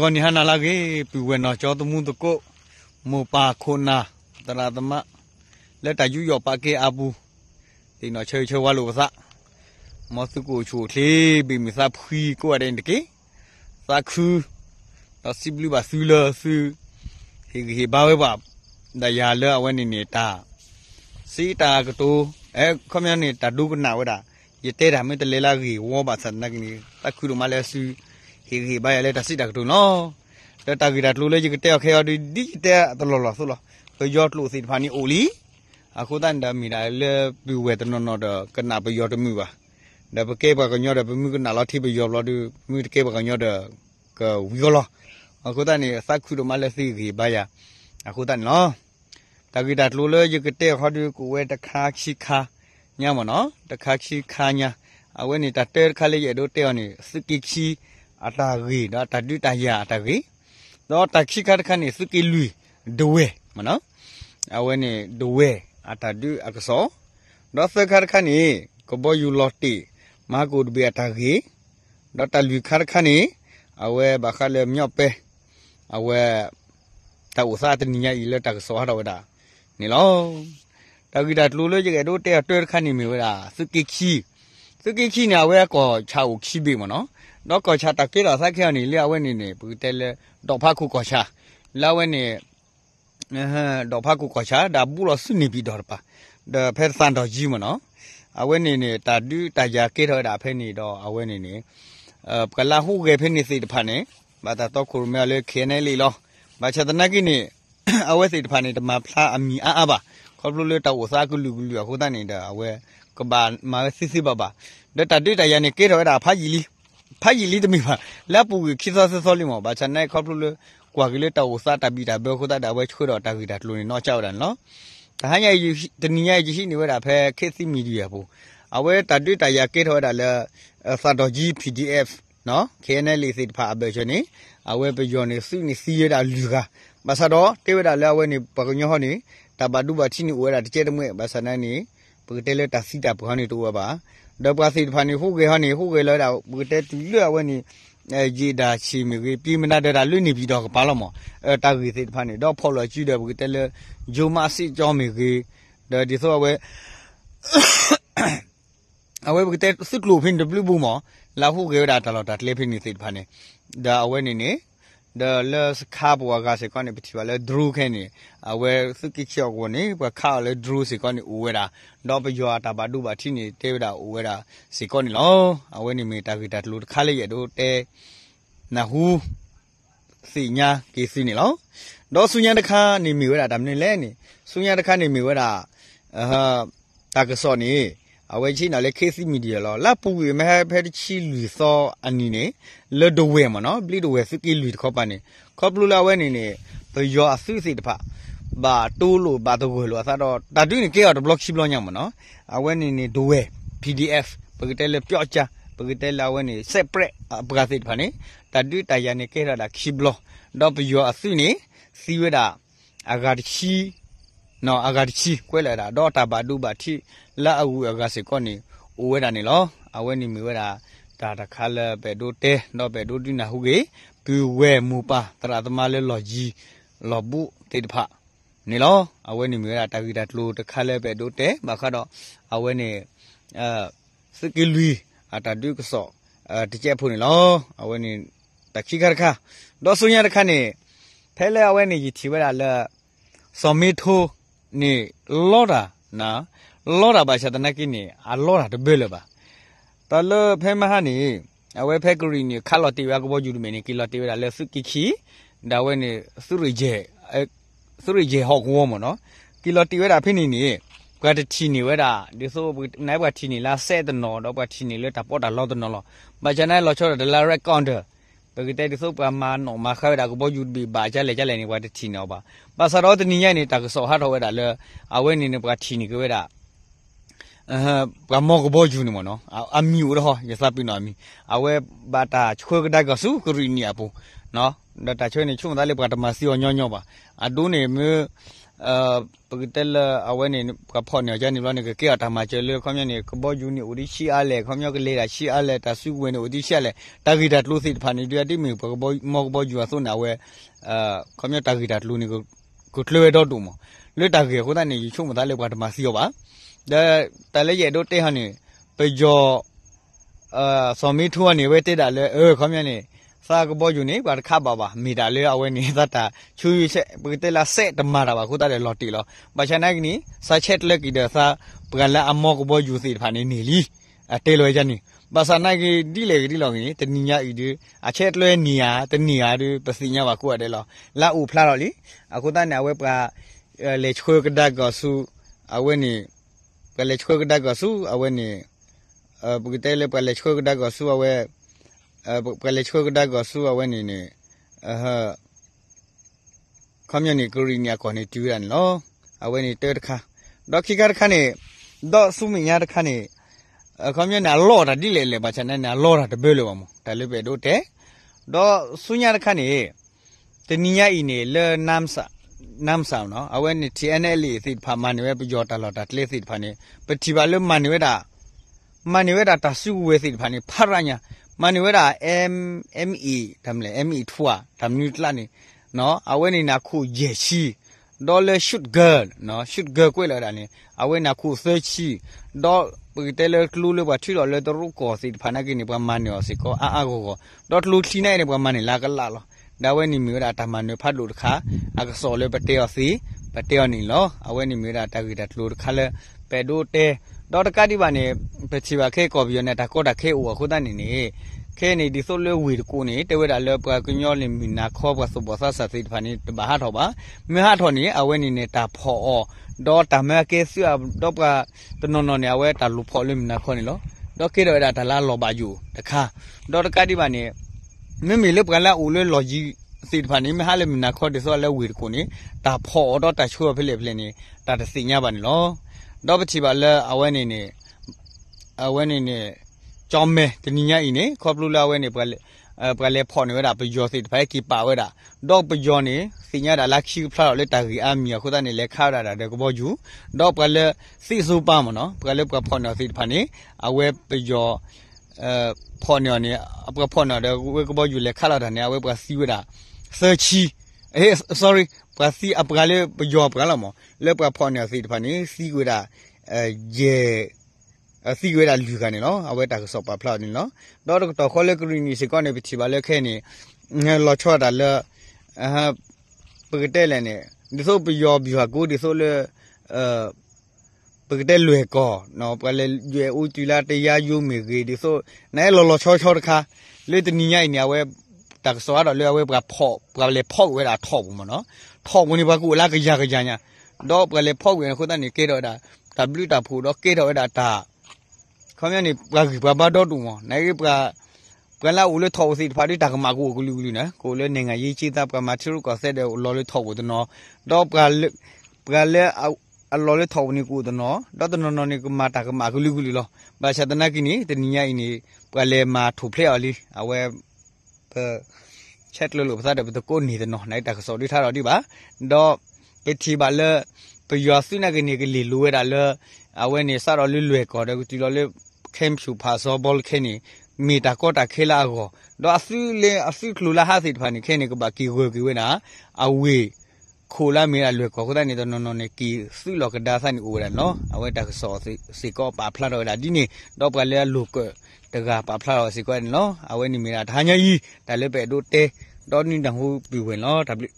ကောနိဟနာလာကေပြူဝဲနော်ကျော်သမှုတကုမောပါခုနာတရာသမလက်တယူရောပါကေအဘူးဒီနော်ချေချေဝါလိုပါစမောစုကိုချိုထေးပြီးမစားဖီကိုရတဲ့တကေသခုတော့စီဘလူပါဆူလာဆူဟေဟေဘာဝဲပါဒါရလအဝဲနေနေတာစီတာကတူအဲခမရနေတာဒုကနာဝဲတာရတဲ့တာမတလေလာကြီးဝေါ်ပါစနကနီတခုလိုမလဲဆူဟိဟိဘိုင်လေတစီတက်တူနော်တက်တာဂီတာလူလေးကြီးတက်ခဲရဒီဒီတက်တလောလောဆိုလောကြောတ်လူစီဖာနီအိုလီအခုတန်တမီလာလေပြဝဲတနော်နော်တော့ကနာပယောတမှုပါဒါပကေပါကညောတဲ့ပမှုကနာလာတိပယောလောဒီမှုတကေပါကညောတဲ့ကဝီယောလောအခုတန်နေသခုတို့မလက်စီကြီးပါရအခုတန်နော်တဂီတာလူလေးကြီးတက်ဟောဒီကိုဝဲတခါခိခါညမနော်တခါခိခါညာအဝဲနေတာတဲခါလေးရဲ့တို့တဲော်နေစကီခီအတာရီနော်တတုတရာတရီတော့တခိကတ်ခနိစုကီလူဒဝဲမနော်အဝဲနေဒဝဲအတာဒုအကဆောတော့သခတ်ခနိကဘောယူလော်တီမာကုဒဘီအတာရီတော့တလူခတ်ခနိအဝဲဘခလေမြော့ပဲအဝဲတဝသတနိယီလက်တကဆောဟာတော့ဒါနေလောတကိတာလူလို့ကြည့်တော့တဲ့အတွဲခဏနေမိဝဒါစကိခီစကိခီနာဝဲကောခြာကိုခီပြီမနော်တော့ကော်ချာတကိရဆက်ခဲနေလျဝဲနေနေပူတဲလေတော့ဖခုကော်ချာလာဝဲနေဟဲတော့ဖခုကော်ချာဒါဘူးလို့စနေပြီးတော့ပါဒါဖဲဆန်တော့ကြီးမနော်အဝဲနေနေတာတူးတာကြကိရတာဖဲနေတော့အဝဲနေနေအကလာဟုကေဖဲနေစီတဖာနေဘာသာတော့ခုမြလေခဲနေလီလောဘာချတနကိနေအဝဲစီတဖာနေတမဖလားအမီအားအားပါခေါပလူလေတော့စာကုလူကုလူဟိုတန်နေတာအဝဲကဘာမစစ်စစ်ပါပါဒါတတိတရနေကိရတာဖာကြီးလီဖာကြီးလေးတမိပါလက်ပူခိသဆဆောလီမောဘာချန်နိုင်ခေါပလူကွာကလေးတောက်စားတပိတာဘဲခုတတာဘဲချွေတော့တာကိတာလူနေတော့ကြောက်တယ်နော်ဒါဟန်ရတနည်းရရှိနေဝတာဖဲခက်စီမီဒီယာဘူးအဝဲတတွေ့တရာကိထောတာလဲစာတော်ကြီး PDF နော် KNL စစ်ဖာဘဲချနေအဝဲပယောနေစုနေစီရတာလူကမဆတော့တေဝတာလဲအဝဲနေပကညောဟောနေတပါဒုပါချင်းနေဝဲတာတကျဲတမွဲဘာဆနန်နေပကတဲလဲတစီတာဘွားနေတူဝပါဒပစီဖာနီဟုကေဟာနီဟုကေလာတော့ဘူတဲတူလွဝနီအေဒါချီမီပြီမနာဒရာလွနေပြီးတော့ပါလာမအတာဂီစီဖာနီတော့ဖော်လာကြည့်တယ်ဘူတဲလေဂျိုမာစီကြောမီကေဒါဒီဆိုဝဲအဝဲဘူတဲစစ်ကလိုဖင် W ဘူမလာဟုကေဒါတလော်တာတလေဖင်နီစီဖာနီဒါအဝဲနေနေ the less carbon gas kan bi tiwa le drew kan ni awe suki chyo ko ni ba ka le drew si kan ni uwe da no ba yo ta ba du ba thi ni te da uwe da si kan ni lo awe ni me ta ki ta lu kha le ye do te na hu si nya ki si ni lo do su nya da kha ni mi we da da ni le ni su nya da kha ni mi we da ha ta ka so ni အဝဲချိနာလေ KC Media လောလာပူရမဟဖဲချီလူသောအနီနေလဒဝဲမနော်ပလီဒဝဲစကီလူတခေါပနေခေါပလူလာဝဲနေနေဘယောအဆုစီတဖဘာတိုးလို့ဘာတကိုလို့အစတော့တတွင်းကေရဘလော့ရှိဘလော့ညမနော်အဝဲနေနေဒဝဲ PDF ပကတဲလေပြော့ချာပကတဲလာဝဲနေ separate ပကစစ်ဖာနေတတွင်းတယာနေကေရတာခီဘလော့တော့ဘယောအဆုနေစီဝဲတာအဂါတချီနော်အဂါချီကွဲလာတာတော့တာပါတူပါတိလာအူအဂါစေကောနီအိုဝဲတာနေလောအဝဲနီမီဝဲတာဒါတခါလပဲဒိုတဲတော့ပဲဒိုတိနာဟုကေပြဝဲမူပါတရသမလဲလော်ကြီးလော်ဘူးတိတဖနေလောအဝဲနီမီဝဲတာတာဂီတာတလိုတခါလပဲဒိုတဲမခါတော့အဝဲနေအဲစကီလူအတာဒုကဆောအဲတကျက်ဖို့နေလောအဝဲနေတခိခရခတော့ဆုညာတခါနေဖဲလဲအဝဲနေကြီးချီဝဲတာလဲစော်မီထိုးနေလောတာနာလောတာပါရှာတနကိနေအလောတာတဘဲလပါတလဖဲမဟာနေအဝဲဖဲကရီနေခါလော်တီဝါကဘောဂျူမီနေကီလော်တီဝါလဲစုကီခီဒါဝဲနေစုရိဂျေစုရိဂျေဟော့ကောမနော်ကီလော်တီဝဲတာဖိနေနေကတတီနေဝဲတာဒီဆိုနိုင်ဘတ်တီနေလားဆဲတနော်တော့ဘတ်တီနေလဲတာပေါ်တာလော်တနော်လောမချန်နိုင်လော်ချော်ဒလာရက်ကောင်တာပကတိတဆုပ်ပမာနောမခရဒါကဘောယူဘီဘာချလေချလေနေဝတ်တီနောပါပါစရောတနိညနေတကဆောဟာထောဝဲဒါလေအဝဲနေနေပကတီနေကဝဲဒါအဟပမောကဘောယူနေမနောအမီရဟရစပိနောအမီအဝဲဘာတာချွေကဒါကဆုကရီနီအပူနော်ဒါတာချွေနေချုံသားလေပကတမစီယောညောညောပါအဒူးနေမေပကတလအဝဲနေကဖော်နေကြနေလို့နေကကေအတာမှာကျလေခမနေကဘောယူနေဦးဒီရှိအားလေခမကလေတာရှိအားလေတာစုဝင်နေဦးဒီရှိလေတာဂီတာလို့စိဖာနေတတိမီဘကဘောမောကဘောယူအစုံနာဝဲအာခမတာဂီတာလို့နေကကိုလွယ်တော့တူမလွယ်တာဂီခိုတာနေချုံမသားလေကတော့မစီရောပါဒါတလဲရဲ့တို့တဲ့ဟန်နေပကြောအာဆော်မီထူကနေဝဲတက်တာလေအဲခမနေစာကဘောอยู่นี่บาคาบาบามีดาเลอเวนี่ตาตาชูยเชปกติละเซตมาดาบาคุตาเลลอติลอบาชนะกนี่ซาเช็ดเลกิเดซาปกละอมอกบ่อยู่สิพานี่นี่ลีအတေလွယ်ချင်နီပါစနာကီဒီလေကီလောင်ကြီးတနိညာဤဒီအချက်လွဲနီယာတနိယာဒီပစီညာပါကိုရတယ်လောလာဦးဖလာတော့လီအခုတန်နာဝဲပါလေချွေကဒကဆူအဝဲနီကလေချွေကဒကဆူအဝဲနီပကတဲလေပါလေချွေကဒကဆူအဝဲပလက်ချိုကဒါကဆူအဝဲနေနေအဟခမယနီကရီနီယာကောနေတူရန်လောအဝဲနေတဲတခါဒေါခိကာခါနေဒေါဆူမီညာတခါနေခမယနာလောတာဒီလေလေပါချန်နာလောတာတပဲလောမတလေပဲတို့တဲဒေါဆူညာတခါနေတနီယာဤနေလေနမ်ဆာနမ်ဆောင်နော်အဝဲနေ TNL သိဖာမန်နေဝဲပျော်တာလော်တာတလေသိဖာနေပတိပါလမန်နေဝဲတာမန်နေဝဲတာတဆူဝဲသိဖာနေဖရညာ maniwera m me damle me thua damni tlani no aweni na khu yeshi dollar shoot girl no shoot girl ko la dani aweni na khu searchi do piteler clue le ba thilo le toru ko si phana ki ni ba mani o si ko a a go go dot lu thli nai ne ba mani la ka la lo da we ni miura ta man ne phat lu kha a ka so le pate o si pate o ni lo aweni miura ta ki da lu kha le pe do te တော့တကတိပါနေပချီပါခဲကော်ပြီးရနဲ့ဒါကော့တာခဲဦးခုတန်နေနေခဲနေဒီဆိုလဲဝီကိုနေတဝဲတာလဲပကညောလင်မီနာခောပါစဘောဆာစသိဖာနေတဘာဟာထောပါမဟာထောနေအဝဲနေနေတာဖော်အောတော့တမကေဆူအတော့ပကတနနနေအဝဲတာလူဖော်လင်မီနာခောနေလောတော့ကေတော့ဒါဒလာလောပါယူတခါတော့တကတိပါနေမိမိလေပကလာဦးလဲလော်ကြီးစီတဖာနေမဟာလင်မီနာခောဒီဆိုလဲဝီကိုနေတာဖော်တော့တချို့ဖလေဖလေနေတာတစီညပါနေလောတော့ပချီပါလဲအဝဲနေနေအဝဲနေနေจอมเมตนิญาอีเนครอบลูลาเวเนปะเลปะเลพอเนวดาปยอสิตไปกีปาเวดาดอกปยอเนสิญาดาลักชิพลาเลตากีอามีคุตาเนเลคาดาดาเดกบอจูดอกปะเลสิซูปามเนาะปะเลปะพอเนสิตพาเนอเวปยอเอ่อพอเนเนอปะพอเนเดกบอจูเลคาดาเนอเวปะซีเวดาเซชีเอ้ sorry ပစီအပကလေးပြောပကလာမလေပဖော်နေစီတဖာနေစီကွေတာအဲဂျေအစီဝဲတာလူကနေနော်အဝဲတာကစောပါဖလာနေနော်တော့တော့ခေါ်လက်ကရီနီစကောနေပတိပါလက်ခဲနေငါလောချောတာလအဟပကတဲလည်းနေဒီဆိုပျော်ပြဟာကိုဒီဆိုလေအပကတဲလွယ်ကောနော်ပလဲရွယ်ဦးကျူလာတရားယူမိကြီးဒီဆိုနဲလောလောချောချောတခါလေတနီညိုင်နေဝဲတာကစောတော့လွယ်ဝဲပကဖော့ပကလေဖော့ဝဲတာထော့ဘူးမနော်ထောက်ဝင်ပါကူလာကရကရညာတော့ကလေးဖောက်ဝင်ခုတန်နေကေတော့တာ W တာဖို့တော့ကေတော့တာတာခေါင်းညနေပါကဘာဘာတော့တူမနိုင်ကပါကလာဦးလထောက်စီဖာဒီတကမကူကလူလူနော်ကိုလည်းနိုင်ငံရေးချီတပ်ကမထရကဆက်တဲ့လော်လထောက်ကိုတော့တော့ကလည်းကလည်းအလော်လထောက်နေကိုတော့တော့တနော်နေကမတကမကူလူလူလောဘာသာတနာကိနေတနိညာအင်းကလည်းမထူဖလက်အလီအဝဲချက်လို့လို့ဖစားတယ်ဘတကိုနေတယ်နော်နိုင်တာကစော်ဒီထားတော့ဒီပါတော့ပတိပါလေပယောစုနကနေကလီလူဝဲတာလေအဝဲနေစတော့လွလွယ်ကော်တယ်ဒီလိုလေခဲမ်ဖြူဖာစောဘောလခဲနေမီတာကောတာခဲလာကောတော့အစုလေအစုခလူလာဟာစစ်ဖာနေခဲနေကပါကီဝဲကီဝဲနာအဝေးခိုလာမီရလွယ်ကောကတနေတော့နော်နော်နေကီစုလောကဒါဆန်နေဦးရနော်အဝဲတာကစော်စစ်ကောပါဖလာတော့လာဒီနေတော့ပကလေလူကောတကပါဖလာစီကွဲနော်အဝဲနီမီနာထာညာကြီးဒါလည်းပဲတို့တဲတော့နိဒံဟုပြီဝင်နော်ဒါပလိ